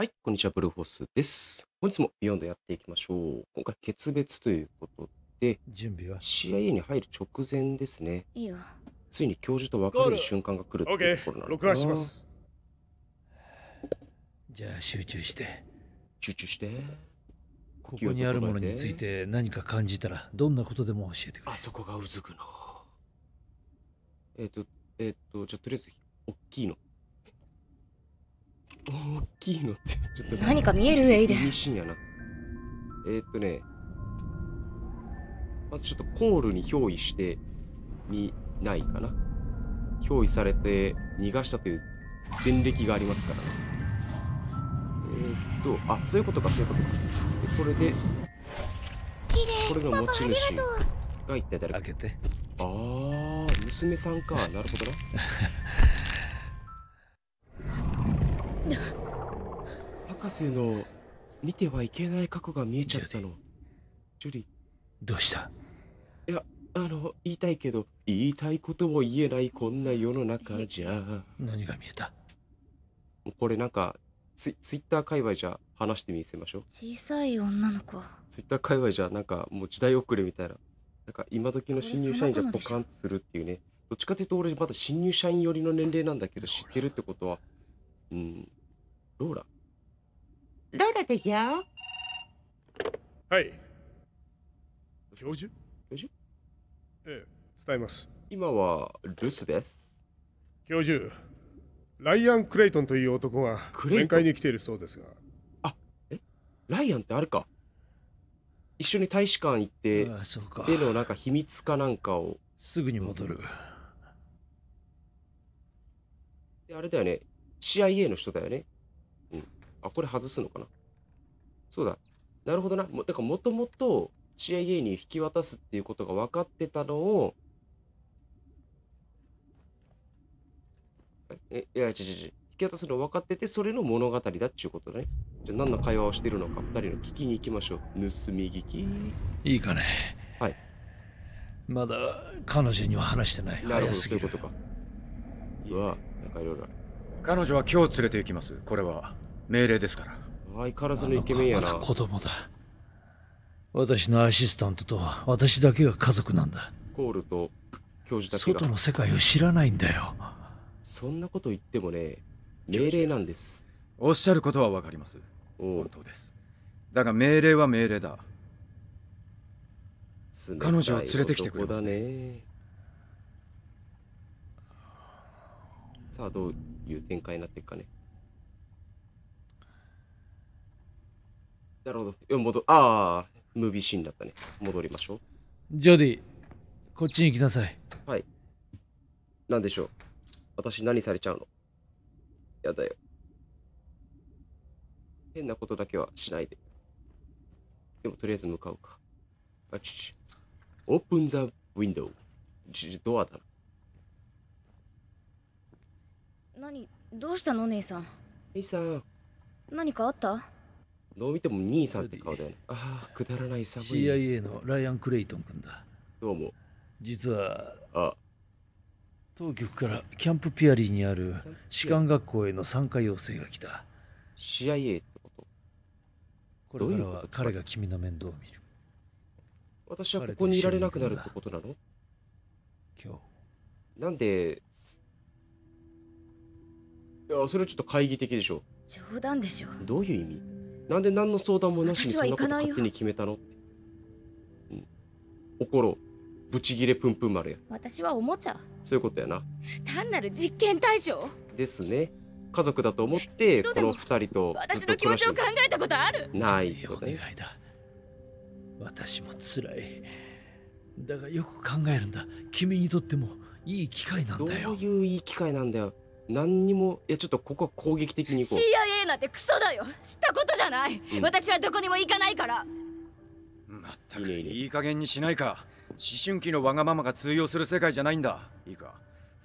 はい、こんにちは、ブルーホースです。本日もビヨンドやっていきましょう。今回、決別ということで、準備は ?CIA に入る直前ですね。いいよ。ついに教授と別れる瞬間が来るっていうところなのかな。録画します。じゃあ、集中して。集中して。ここにあるものについて何か感じたら、どんなことでも教えてくれ。あそこがうずくの。えっ、ー、と、えっ、ー、と、じゃあ、とりあえず、大きいの大きいのって ちょっと何か見えるエイデン厳しいんやなえー、っとねまずちょっとコールに憑依してみないかな憑依されて逃がしたという前歴がありますからえー、っとあそういうことかそういうことかでこれでこれの持ち主が一体誰かああ娘さんかなるほどな博士の見てはいけない過去が見えちゃったのジュリどうしたいやあの言いたいけど言いたいことも言えないこんな世の中じゃ何が見えたこれなんかツイツイッター界隈じゃ話してみせましょう小さい女の子ツイッター界隈じゃなんかもう時代遅れみたいななんか今時の新入社員じゃポカンとするっていうねどっちかというと俺まだ新入社員寄りの年齢なんだけど知ってるってことはうんローラローラでやはい教授教授ええ伝えます今は留守です教授ライアン・クレイトンという男が面会に来ているそうですがあえライアンってあれか一緒に大使館行ってそうかでのなんか秘密かなんかをすぐに戻る、あれだよね CIA の人だよねあ、これ外すのかなそうだ。なるほどな。も、だからもともと CIA に引き渡すっていうことが分かってたのを、え、いや、違う違う違う。引き渡すの分かってて、それの物語だっちゅうことだね。じゃあ何の会話をしてるのか、二人の聞きに行きましょう。盗み聞き。いいかね。はい。まだ彼女には話してない。なるほど、そういうことか。うわ、なんかいろいろ。彼女は今日連れて行きます。これは命令ですから相変わらずのイケメンやな子供だ私のアシスタントとは私だけが家族なんだコールと教授たちが外の世界を知らないんだよそんなこと言ってもね命令なんですおっしゃることはわかります本当ですだが命令は命令だ彼女を連れてきてくれますね、ね、さあどういう展開になっていくかねなるほど。いや、戻、ああ、ムービーシーンだったね。戻りましょう。ジョディ、こっちにきなさい。はい。なんでしょう。私何されちゃうのやだよ。変なことだけはしないで。でもとりあえず向かうか。あちち。オープンザウィンドウ。ちドアだな。何どうしたの姉さん。姉さん。何かあったどう見ても兄さんって顔だよね。ああ、くだらない寒い。CIA のライアン・クレイトン君だ。どうも。実は、あ当局からキャンプピアリーにある士官学校への参加要請が来た。CIA ってことこれからは彼が君の面倒を見る。私はここにいられなくなるってことなの今日。なんで、いや、それちょっと懐疑的でしょ。冗談でしょ。どういう意味なんで何の相談もなしにそんなこと勝手に決めたの怒ろう。ブチギレプンプン丸や。私はおもちゃ。そういうことやな。単なる実験対象ですね。家族だと思って、この二人と私の気持ちを考えたことあるないよ、ね、お願いだ。私も辛い。だがよく考えるんだ。君にとってもいい機会なんだよ。どういういい機会なんだよ。何にもいやちょっとここは攻撃的に行こう CIA なんてクソだよしたことじゃない、うん、私はどこにも行かないからまったくいい加減にしないか思春期のわがままが通用する世界じゃないんだいいか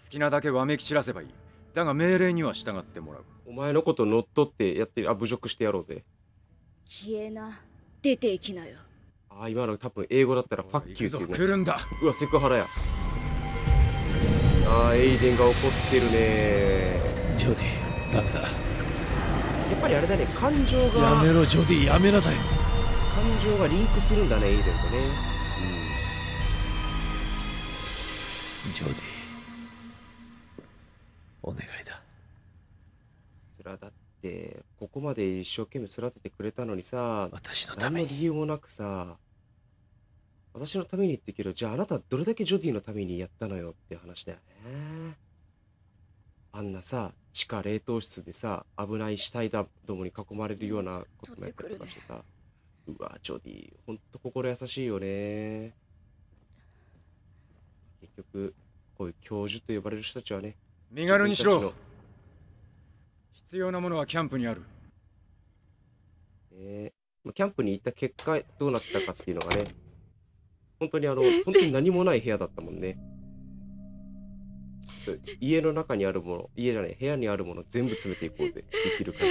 好きなだけわめき散らせばいいだが命令には従ってもらうお前のこと乗っ取ってやってあ侮辱してやろうぜ消えな出ていきなよあ今の多分英語だったらファッキューって言う来るんだうわセクハラやああエイデンが怒ってるねジョディなんだやっぱりあれだね感情がやめろジョディやめなさい感情がリンクするんだねエイデンとねうんジョディお願いだそれはだってここまで一生懸命育ててくれたのにさ私のために何の理由もなくさ私のためにってけど、じゃああなたどれだけジョディのためにやったのよって話だよね。あんなさ、地下冷凍室でさ、危ない死体だどもに囲まれるようなこともやったりとかしてさ、ね、うわ、ジョディ、ほんと心優しいよね。結局、こういう教授と呼ばれる人たちはね、身軽にしろ必要なものはキャンプにある。えー、キャンプに行った結果、どうなったかっていうのがね、本当にあの、本当に何もない部屋だったもんね。家の中にあるもの、家じゃない、部屋にあるもの全部詰めていこうぜ。できる限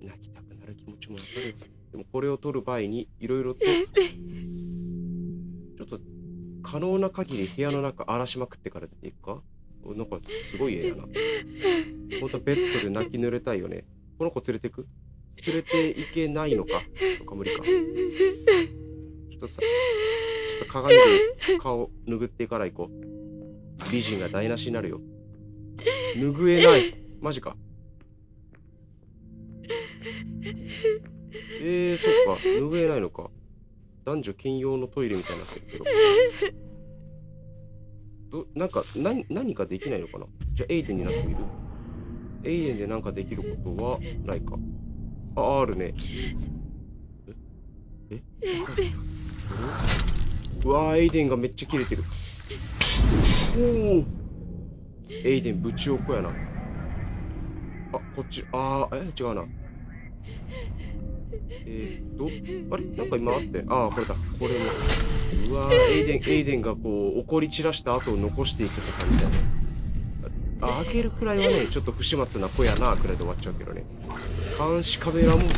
り。泣きたくなる気持ちもわかるでもこれを取る場合に、いろいろと、ちょっと、可能な限り部屋の中荒らしまくってから出ていくかなんかすごい絵やな。本当ベッドで泣き濡れたいよね。この子連れてく連れていけないのかとか無理か。とさちょっと鏡で顔拭っていかないこう美人が台無しになるよ拭えないマジかえー、そっか拭えないのか男女兼用のトイレみたいになってるけどどなんか何何かできないのかなじゃあエイデンになってみるエイデンで何かできることはないかああるねええうわエイデンがめっちゃ切れてるおおエイデンぶちおこやなあこっちああえ違うなえー、っとあれなんか今あってああこれだこれもうわエイデンエイデンがこう怒り散らした後を残していくとかみたいなあ開けるくらいはねちょっと不始末な子やなくらいで終わっちゃうけどね監視カメラも高い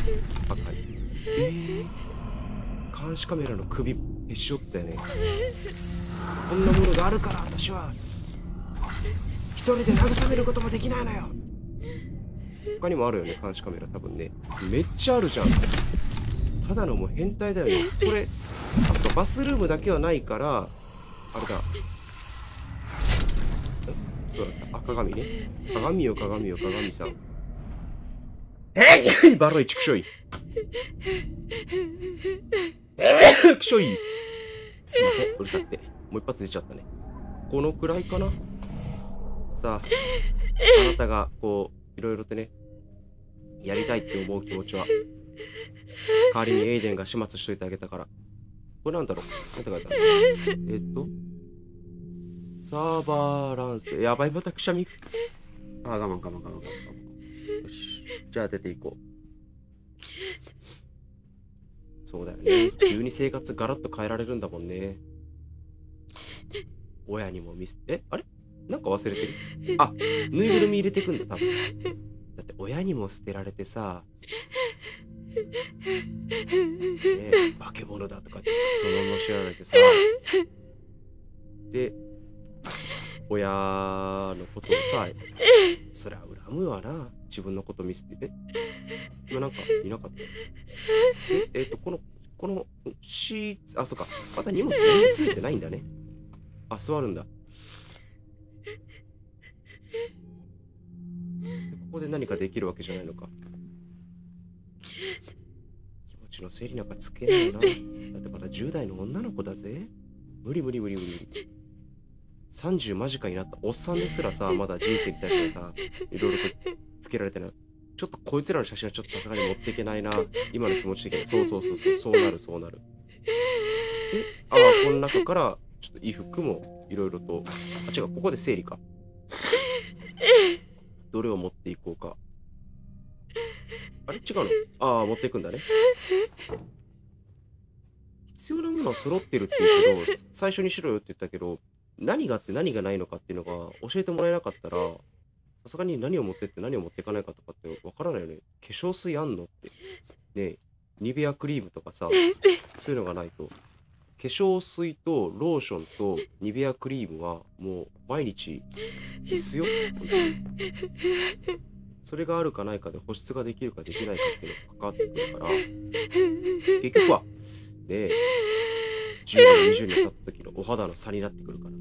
えー監視カメラの首へし折ったよねこんなものがあるから私は一人で慰めることもできないのよ他にもあるよね監視カメラ多分ねめっちゃあるじゃんただのもう変態だよねこれあそバスルームだけはないからあれだそうだったあ鏡ね鏡よ鏡よ鏡さんえっ バロイショイくしょいすいません、うるさくて。もう一発出ちゃったね。このくらいかなさあ、あなたがこう、いろいろとね、やりたいって思う気持ちは、代わりにエイデンが始末しといてあげたから。これなんだろうなんて書いてあるえっと、サーバーランス。やばい、またくしゃみ。あ、我慢我慢我慢我慢。よし。じゃあ出ていこう。そうだよね。急に生活ガラッと変えられるんだもんね。親にも見せ、えあれなんか忘れてる。あ、ぬいぐるみ入れてくんだ、多分。だって親にも捨てられてさ、ね、化け物だとかってそのま知られてさ、で、親のことをさ、そりゃ恨むわな。自分のこと見せてえ今なんかいなかったええっ、ー、とこのこのシーツあそっかまだ荷物全然詰めてないんだねあ座るんだここで何かできるわけじゃないのか気持ちの整理なんかつけないなだってまだ10代の女の子だぜ無理無理無理無理30間近になったおっさんですらさまだ人生に対してさいろいろとけられてなちょっとこいつらの写真はちょっとさすがに持っていけないな今の気持ち的にそうそうそうそうそうなるそうなるでああこの中からちょっと衣服もいろいろとあ違うここで整理かどれを持っていこうかあれ違うのああ持っていくんだね必要なものは揃ってるって言うけど最初にしろよって言ったけど何があって何がないのかっていうのが教えてもらえなかったらさすがに何を持ってって何を持っていかないかとかってわからないよね化粧水あんのってねニベアクリームとかさそういうのがないと化粧水とローションとニベアクリームはもう毎日必須よそれがあるかないかで保湿ができるかできないかっていうのがかかってくるから結局はね10年20年経った時のお肌の差になってくるから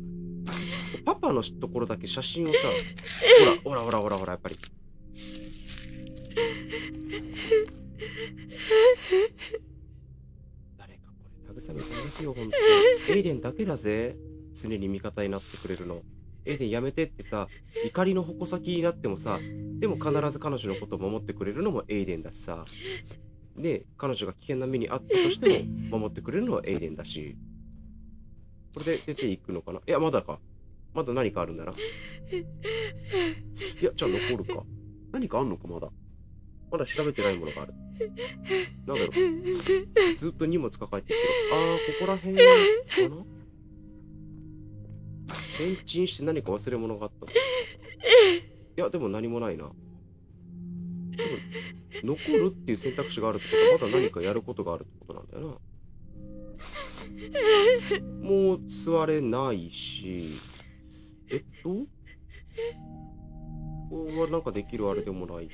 パパのところだけ写真をさ、ほら、ほら、ほら、ほら、ほら、やっぱり。誰かこれ、慰めてあげてよ、ほんと。エイデンだけだぜ。常に味方になってくれるの。エイデンやめてってさ、怒りの矛先になってもさ、でも必ず彼女のことを守ってくれるのもエイデンだしさ。で、彼女が危険な目にあったとしても、守ってくれるのはエイデンだし。これで出ていくのかないや、まだか。まだ何かあるんだな。いや、じゃあ残るか。何かあんのか、まだ。まだ調べてないものがある。なんだろう。ずっと荷物抱えてるけど。あー、ここら辺かな返ンして何か忘れ物があった。いや、でも何もないな。残るっていう選択肢があるってことは、まだ何かやることがあるってことなんだよな。もう座れないし。えっとここはなんかできるあれでもない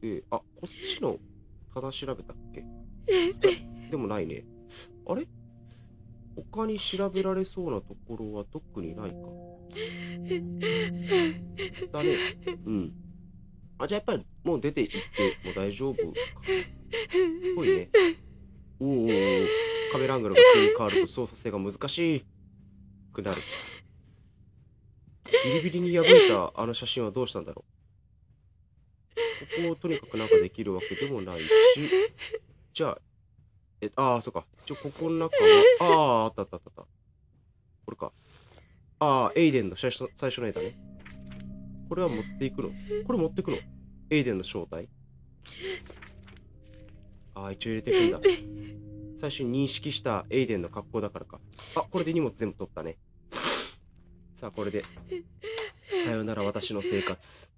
であこっちのただ調べたっけでもないねあれ他に調べられそうなところは特にないかだねうんあじゃあやっぱりもう出て行ってもう大丈夫かっぽいねおおカメラアングルが急に変わると操作性が難しくなるビリビリに破れたあの写真はどうしたんだろうここをとにかくなんかできるわけでもないし、じゃあ、え、ああ、そっか。一応ここの中は、ああ、あったあったあったこれか。ああ、エイデンの最初最初の絵だね。これは持っていくのこれ持ってくのエイデンの正体ああ、一応入れていくんだ。最初に認識したエイデンの格好だからか。あ、これで荷物全部取ったね。さあこれで「さよなら私の生活」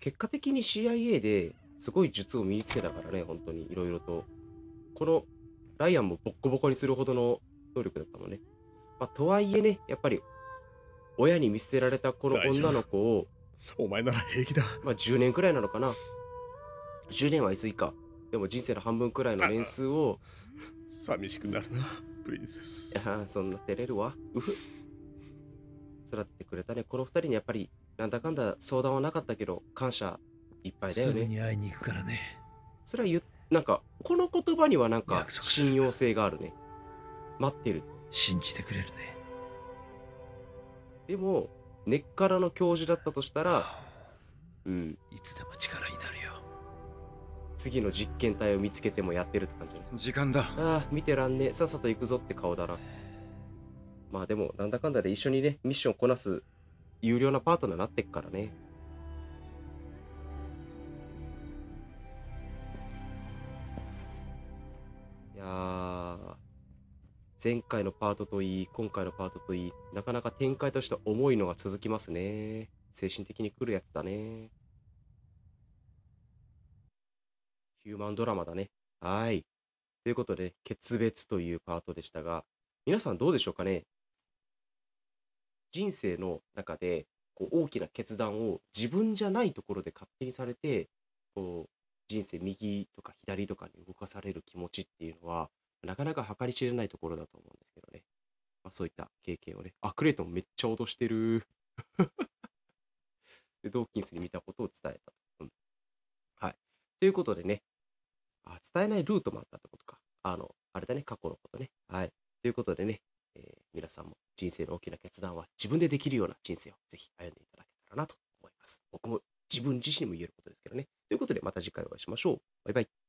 結果的に CIA ですごい術を身につけたからね本当にいろいろとこのライアンもボッコボコにするほどの能力だったもんね、まあ、とはいえねやっぱり親に見捨てられたこの女の子をお前なら平気だまあ10年くらいなのかな10年はいついかでも人生の半分くらいの年数を寂しくなるなプリンセスいやそんな照れるわうふらってくれたね。この2人にやっぱり、なんだかんだ相談はなかったけど、感謝いっぱいだよね。すぐに会いに行くからね。それは言、なんか、この言葉にはなんか信用性があるね。待ってる。信じてくれるね。でも、根っからの教授だったとしたら、うん。いつでも力になるよ。次の実験体を見つけてもやってるって感じ、時間だ。ああ、見てらんねえ。さっさと行くぞって顔だな。まあでも、なんだかんだで一緒にね、ミッションこなす有料なパートナーになってっからね。いや前回のパートといい、今回のパートといい、なかなか展開として重いのが続きますね。精神的に来るやつだね。ヒューマンドラマだね。はい。ということで、決別というパートでしたが、皆さんどうでしょうかね人生の中でこう大きな決断を自分じゃないところで勝手にされてこう人生右とか左とかに動かされる気持ちっていうのはなかなか計り知れないところだと思うんですけどね、まあ、そういった経験をねあクレートンめっちゃ脅してる でドーキンスに見たことを伝えたと、うん、はいということでねあ伝えないルートもあったってことかあのあれだね過去のことねはいということでねえー、皆さんも人生の大きな決断は自分でできるような人生をぜひ歩んでいただけたらなと思います。僕も自分自身も言えることですけどね。ということでまた次回お会いしましょう。バイバイ。